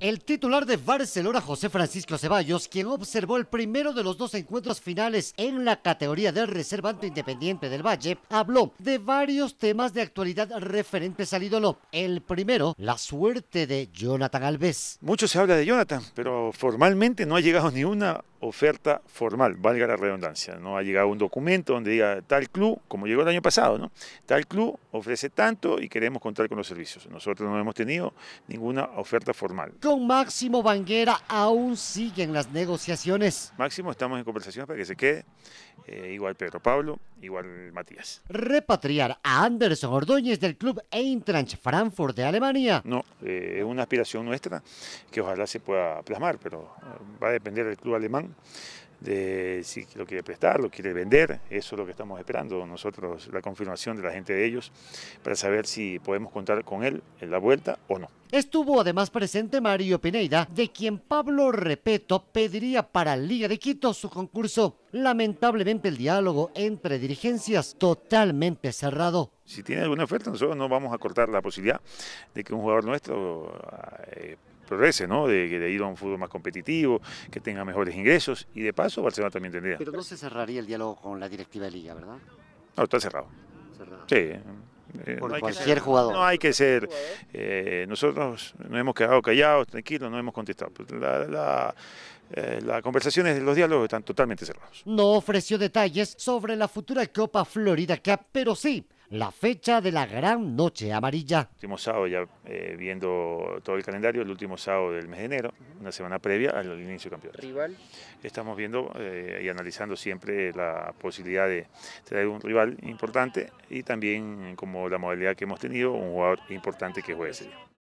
El titular de Barcelona, José Francisco Ceballos, quien observó el primero de los dos encuentros finales en la categoría del reservante independiente del Valle, habló de varios temas de actualidad referentes al ídolo. El primero, la suerte de Jonathan Alves. Mucho se habla de Jonathan, pero formalmente no ha llegado ni una oferta formal, valga la redundancia. No ha llegado un documento donde diga tal club, como llegó el año pasado, ¿no? Tal club ofrece tanto y queremos contar con los servicios. Nosotros no hemos tenido ninguna oferta formal con Máximo Banguera aún siguen las negociaciones. Máximo, estamos en conversación para que se quede. Eh, igual Pedro Pablo, igual Matías. Repatriar a Anderson Ordóñez del club Eintracht Frankfurt de Alemania. No, eh, es una aspiración nuestra que ojalá se pueda plasmar, pero eh, va a depender del club alemán de si lo quiere prestar, lo quiere vender. Eso es lo que estamos esperando nosotros, la confirmación de la gente de ellos, para saber si podemos contar con él en la vuelta o no. Estuvo además presente Mario Pineda, de quien Pablo Repeto pediría para Liga de Quito su concurso. Lamentablemente el diálogo entre dirigencias totalmente cerrado. Si tiene alguna oferta, nosotros no vamos a cortar la posibilidad de que un jugador nuestro eh, progrese, ¿no? De, de, ir a un fútbol más competitivo, que tenga mejores ingresos y de paso Barcelona también tendría. Pero no se cerraría el diálogo con la directiva de liga, ¿verdad? No, está cerrado. cerrado. Sí. Eh, por no cualquier jugador. No hay que ser. Eh, nosotros nos hemos quedado callados, tranquilos, no hemos contestado. Pues, la, las eh, conversaciones, los diálogos están totalmente cerrados. No ofreció detalles sobre la futura Copa Florida Cup, pero sí la fecha de la gran noche amarilla. El último sábado, ya eh, viendo todo el calendario, el último sábado del mes de enero, una semana previa al inicio del campeonato. ¿Rival? Estamos viendo eh, y analizando siempre la posibilidad de traer un rival importante y también como la modalidad que hemos tenido, un jugador importante que juegue ese día.